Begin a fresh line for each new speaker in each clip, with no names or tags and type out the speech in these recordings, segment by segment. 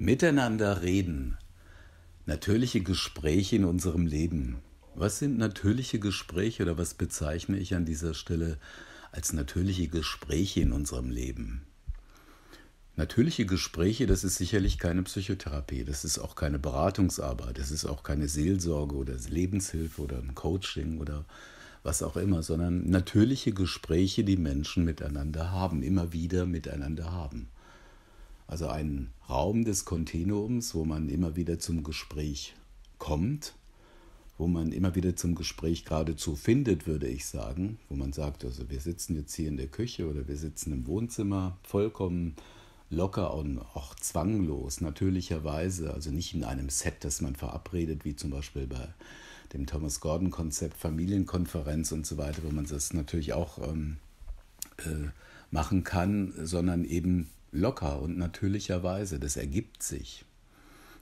Miteinander reden. Natürliche Gespräche in unserem Leben. Was sind natürliche Gespräche oder was bezeichne ich an dieser Stelle als natürliche Gespräche in unserem Leben? Natürliche Gespräche, das ist sicherlich keine Psychotherapie, das ist auch keine Beratungsarbeit, das ist auch keine Seelsorge oder Lebenshilfe oder ein Coaching oder was auch immer, sondern natürliche Gespräche, die Menschen miteinander haben, immer wieder miteinander haben. Also ein Raum des Kontinuums, wo man immer wieder zum Gespräch kommt, wo man immer wieder zum Gespräch geradezu findet, würde ich sagen, wo man sagt, also wir sitzen jetzt hier in der Küche oder wir sitzen im Wohnzimmer, vollkommen locker und auch zwanglos, natürlicherweise, also nicht in einem Set, das man verabredet, wie zum Beispiel bei dem Thomas Gordon Konzept Familienkonferenz und so weiter, wo man das natürlich auch ähm, äh, machen kann, sondern eben locker und natürlicherweise, Das ergibt sich.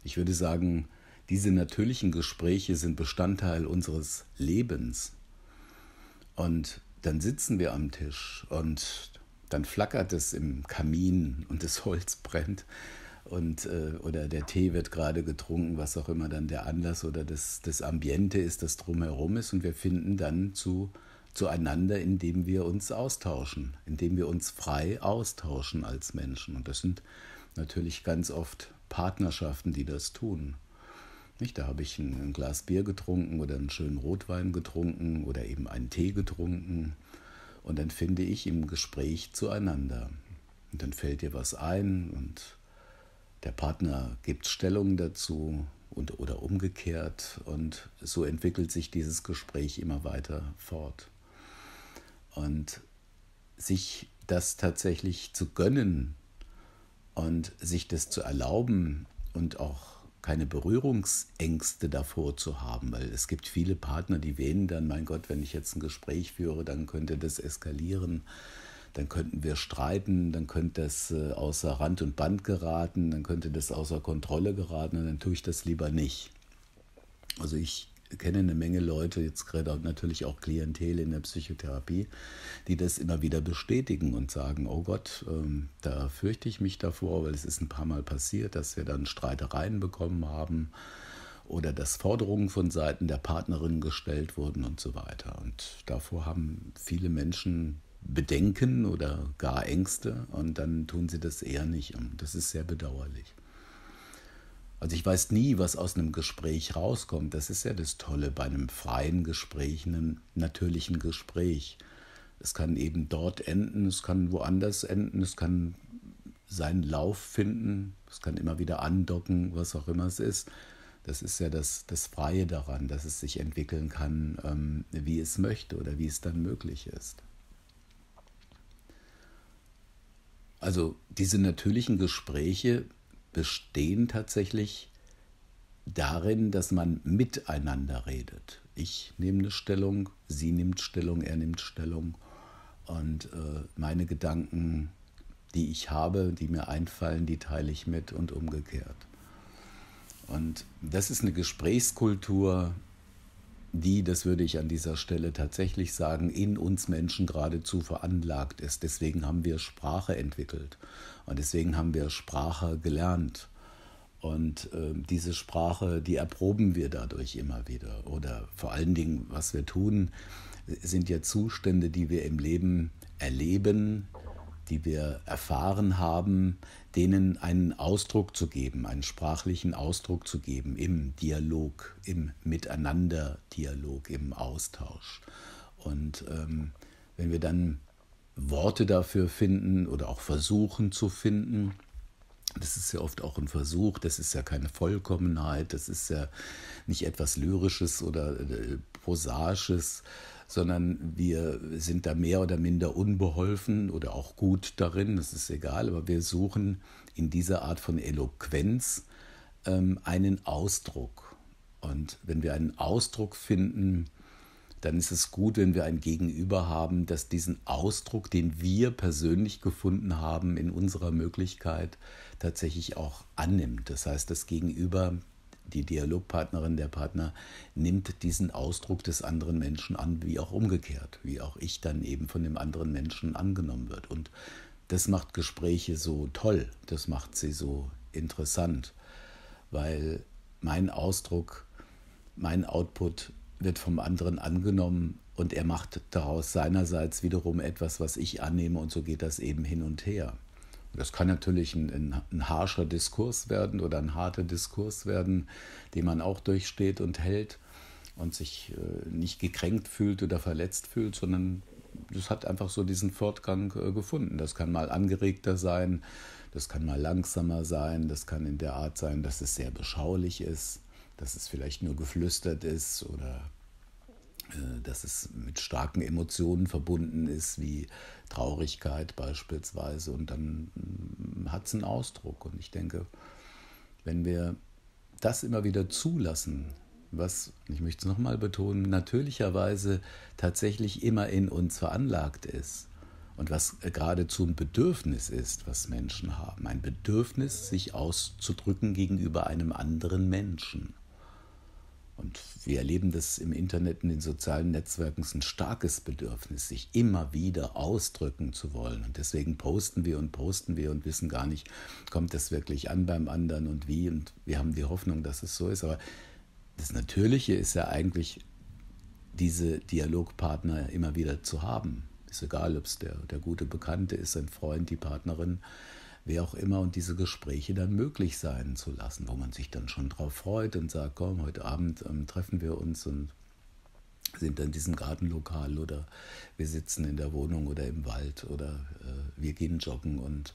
Ich würde sagen, diese natürlichen Gespräche sind Bestandteil unseres Lebens. Und dann sitzen wir am Tisch und dann flackert es im Kamin und das Holz brennt und äh, oder der Tee wird gerade getrunken, was auch immer dann der Anlass oder das, das Ambiente ist, das drumherum ist und wir finden dann zu zueinander, indem wir uns austauschen, indem wir uns frei austauschen als Menschen. Und das sind natürlich ganz oft Partnerschaften, die das tun. Nicht, da habe ich ein, ein Glas Bier getrunken oder einen schönen Rotwein getrunken oder eben einen Tee getrunken. Und dann finde ich im Gespräch zueinander. Und dann fällt dir was ein und der Partner gibt Stellung dazu und, oder umgekehrt. Und so entwickelt sich dieses Gespräch immer weiter fort. Und sich das tatsächlich zu gönnen und sich das zu erlauben und auch keine Berührungsängste davor zu haben, weil es gibt viele Partner, die wähnen dann, mein Gott, wenn ich jetzt ein Gespräch führe, dann könnte das eskalieren, dann könnten wir streiten, dann könnte das äh, außer Rand und Band geraten, dann könnte das außer Kontrolle geraten und dann tue ich das lieber nicht. Also ich kenne eine Menge Leute, jetzt gerade natürlich auch Klientel in der Psychotherapie, die das immer wieder bestätigen und sagen, oh Gott, ähm, da fürchte ich mich davor, weil es ist ein paar Mal passiert, dass wir dann Streitereien bekommen haben oder dass Forderungen von Seiten der Partnerin gestellt wurden und so weiter. Und davor haben viele Menschen Bedenken oder gar Ängste und dann tun sie das eher nicht. Und das ist sehr bedauerlich. Also ich weiß nie, was aus einem Gespräch rauskommt. Das ist ja das Tolle bei einem freien Gespräch, einem natürlichen Gespräch. Es kann eben dort enden, es kann woanders enden, es kann seinen Lauf finden, es kann immer wieder andocken, was auch immer es ist. Das ist ja das, das Freie daran, dass es sich entwickeln kann, ähm, wie es möchte oder wie es dann möglich ist. Also diese natürlichen Gespräche bestehen tatsächlich darin, dass man miteinander redet. Ich nehme eine Stellung, sie nimmt Stellung, er nimmt Stellung und äh, meine Gedanken, die ich habe, die mir einfallen, die teile ich mit und umgekehrt. Und das ist eine Gesprächskultur, die, das würde ich an dieser Stelle tatsächlich sagen, in uns Menschen geradezu veranlagt ist. Deswegen haben wir Sprache entwickelt und deswegen haben wir Sprache gelernt. Und äh, diese Sprache, die erproben wir dadurch immer wieder. Oder vor allen Dingen, was wir tun, sind ja Zustände, die wir im Leben erleben, die wir erfahren haben, denen einen Ausdruck zu geben, einen sprachlichen Ausdruck zu geben im Dialog, im Miteinander-Dialog, im Austausch. Und ähm, wenn wir dann Worte dafür finden oder auch versuchen zu finden, das ist ja oft auch ein Versuch, das ist ja keine Vollkommenheit, das ist ja nicht etwas Lyrisches oder äh, Prosaisches, sondern wir sind da mehr oder minder unbeholfen oder auch gut darin, das ist egal, aber wir suchen in dieser Art von Eloquenz ähm, einen Ausdruck. Und wenn wir einen Ausdruck finden, dann ist es gut, wenn wir ein Gegenüber haben, das diesen Ausdruck, den wir persönlich gefunden haben in unserer Möglichkeit, tatsächlich auch annimmt. Das heißt, das Gegenüber, die Dialogpartnerin, der Partner, nimmt diesen Ausdruck des anderen Menschen an, wie auch umgekehrt, wie auch ich dann eben von dem anderen Menschen angenommen wird. Und das macht Gespräche so toll, das macht sie so interessant, weil mein Ausdruck, mein Output wird vom anderen angenommen und er macht daraus seinerseits wiederum etwas, was ich annehme und so geht das eben hin und her. das kann natürlich ein, ein, ein harscher Diskurs werden oder ein harter Diskurs werden, den man auch durchsteht und hält und sich äh, nicht gekränkt fühlt oder verletzt fühlt, sondern das hat einfach so diesen Fortgang äh, gefunden. Das kann mal angeregter sein, das kann mal langsamer sein, das kann in der Art sein, dass es sehr beschaulich ist dass es vielleicht nur geflüstert ist oder äh, dass es mit starken Emotionen verbunden ist, wie Traurigkeit beispielsweise. Und dann mm, hat es einen Ausdruck. Und ich denke, wenn wir das immer wieder zulassen, was, ich möchte es nochmal betonen, natürlicherweise tatsächlich immer in uns veranlagt ist und was äh, geradezu ein Bedürfnis ist, was Menschen haben. Ein Bedürfnis, sich auszudrücken gegenüber einem anderen Menschen. Und wir erleben das im Internet, in den sozialen Netzwerken, ist ein starkes Bedürfnis, sich immer wieder ausdrücken zu wollen. Und deswegen posten wir und posten wir und wissen gar nicht, kommt das wirklich an beim anderen und wie. Und wir haben die Hoffnung, dass es so ist. Aber das Natürliche ist ja eigentlich, diese Dialogpartner immer wieder zu haben. Ist egal, ob es der, der gute Bekannte ist, ein Freund, die Partnerin, wer auch immer und diese Gespräche dann möglich sein zu lassen, wo man sich dann schon drauf freut und sagt, komm, heute Abend ähm, treffen wir uns und sind in diesem Gartenlokal oder wir sitzen in der Wohnung oder im Wald oder äh, wir gehen joggen und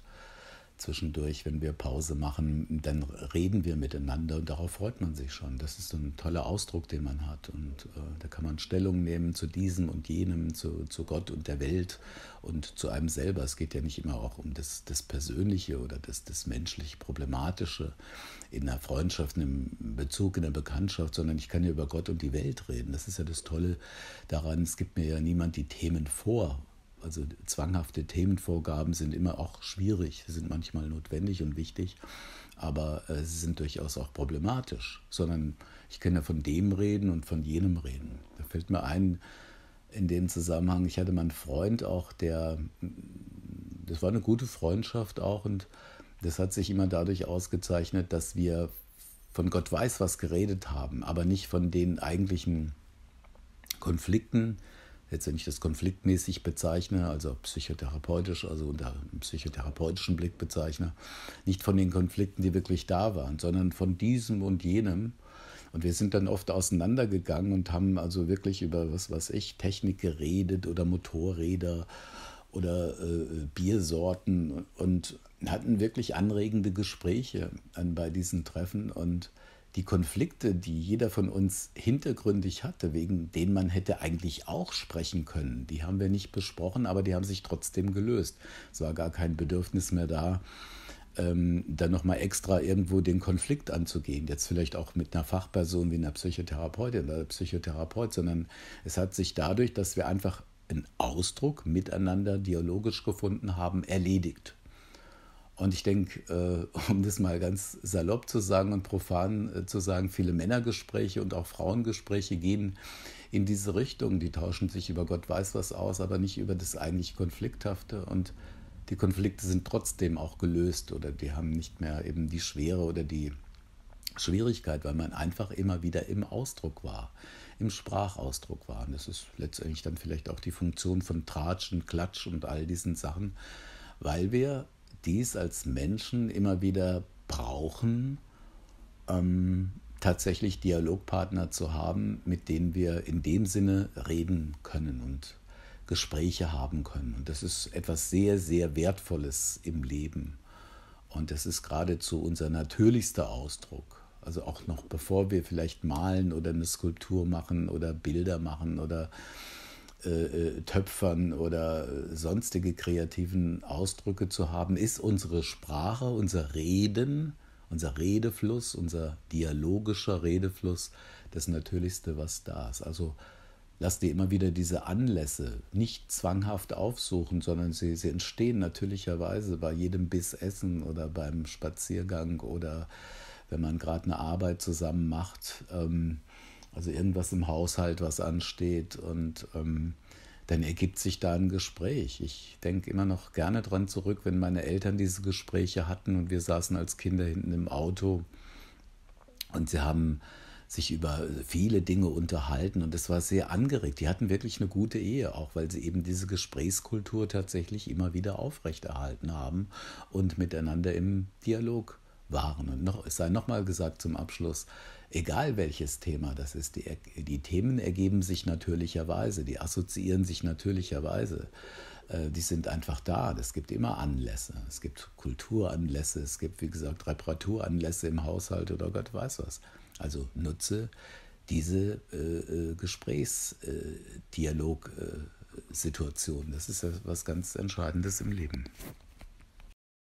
zwischendurch, wenn wir Pause machen, dann reden wir miteinander und darauf freut man sich schon. Das ist so ein toller Ausdruck, den man hat. Und äh, da kann man Stellung nehmen zu diesem und jenem, zu, zu Gott und der Welt und zu einem selber. Es geht ja nicht immer auch um das, das Persönliche oder das, das menschlich Problematische in einer Freundschaft, in einem Bezug, in der Bekanntschaft, sondern ich kann ja über Gott und die Welt reden. Das ist ja das Tolle daran. Es gibt mir ja niemand die Themen vor also zwanghafte Themenvorgaben sind immer auch schwierig, sind manchmal notwendig und wichtig, aber äh, sie sind durchaus auch problematisch, sondern ich kann ja von dem reden und von jenem reden. Da fällt mir ein, in dem Zusammenhang, ich hatte mal einen Freund auch, der, mm, das war eine gute Freundschaft auch und das hat sich immer dadurch ausgezeichnet, dass wir von Gott weiß was geredet haben, aber nicht von den eigentlichen Konflikten, letztendlich das konfliktmäßig bezeichne, also psychotherapeutisch, also unter einem psychotherapeutischen Blick bezeichne, nicht von den Konflikten, die wirklich da waren, sondern von diesem und jenem. Und wir sind dann oft auseinandergegangen und haben also wirklich über was weiß ich, Technik geredet oder Motorräder oder äh, Biersorten und hatten wirklich anregende Gespräche an, bei diesen Treffen und die Konflikte, die jeder von uns hintergründig hatte, wegen denen man hätte eigentlich auch sprechen können, die haben wir nicht besprochen, aber die haben sich trotzdem gelöst. Es war gar kein Bedürfnis mehr da, ähm, dann nochmal extra irgendwo den Konflikt anzugehen. Jetzt vielleicht auch mit einer Fachperson wie einer Psychotherapeutin oder Psychotherapeut, sondern es hat sich dadurch, dass wir einfach einen Ausdruck miteinander dialogisch gefunden haben, erledigt. Und ich denke, äh, um das mal ganz salopp zu sagen und profan äh, zu sagen, viele Männergespräche und auch Frauengespräche gehen in diese Richtung. Die tauschen sich über Gott weiß was aus, aber nicht über das eigentlich Konflikthafte. Und die Konflikte sind trotzdem auch gelöst oder die haben nicht mehr eben die Schwere oder die Schwierigkeit, weil man einfach immer wieder im Ausdruck war, im Sprachausdruck war. Und das ist letztendlich dann vielleicht auch die Funktion von Tratsch und Klatsch und all diesen Sachen, weil wir dies als Menschen immer wieder brauchen, ähm, tatsächlich Dialogpartner zu haben, mit denen wir in dem Sinne reden können und Gespräche haben können. Und das ist etwas sehr, sehr Wertvolles im Leben. Und das ist geradezu unser natürlichster Ausdruck. Also auch noch bevor wir vielleicht malen oder eine Skulptur machen oder Bilder machen oder äh, äh, Töpfern oder äh, sonstige kreativen Ausdrücke zu haben, ist unsere Sprache, unser Reden, unser Redefluss, unser dialogischer Redefluss das Natürlichste, was da ist. Also lass dir immer wieder diese Anlässe nicht zwanghaft aufsuchen, sondern sie, sie entstehen natürlicherweise bei jedem Bissessen oder beim Spaziergang oder wenn man gerade eine Arbeit zusammen macht. Ähm, also irgendwas im Haushalt, was ansteht. Und ähm, dann ergibt sich da ein Gespräch. Ich denke immer noch gerne dran zurück, wenn meine Eltern diese Gespräche hatten und wir saßen als Kinder hinten im Auto und sie haben sich über viele Dinge unterhalten und es war sehr angeregt. Die hatten wirklich eine gute Ehe, auch weil sie eben diese Gesprächskultur tatsächlich immer wieder aufrechterhalten haben und miteinander im Dialog waren. Und noch, es sei nochmal gesagt zum Abschluss, egal welches Thema das ist, die, die Themen ergeben sich natürlicherweise, die assoziieren sich natürlicherweise äh, die sind einfach da. Es gibt immer Anlässe. Es gibt Kulturanlässe, es gibt, wie gesagt, Reparaturanlässe im Haushalt oder Gott weiß was. Also nutze diese äh, Gesprächsdialogsituation. Äh, äh das ist ja was ganz Entscheidendes im Leben.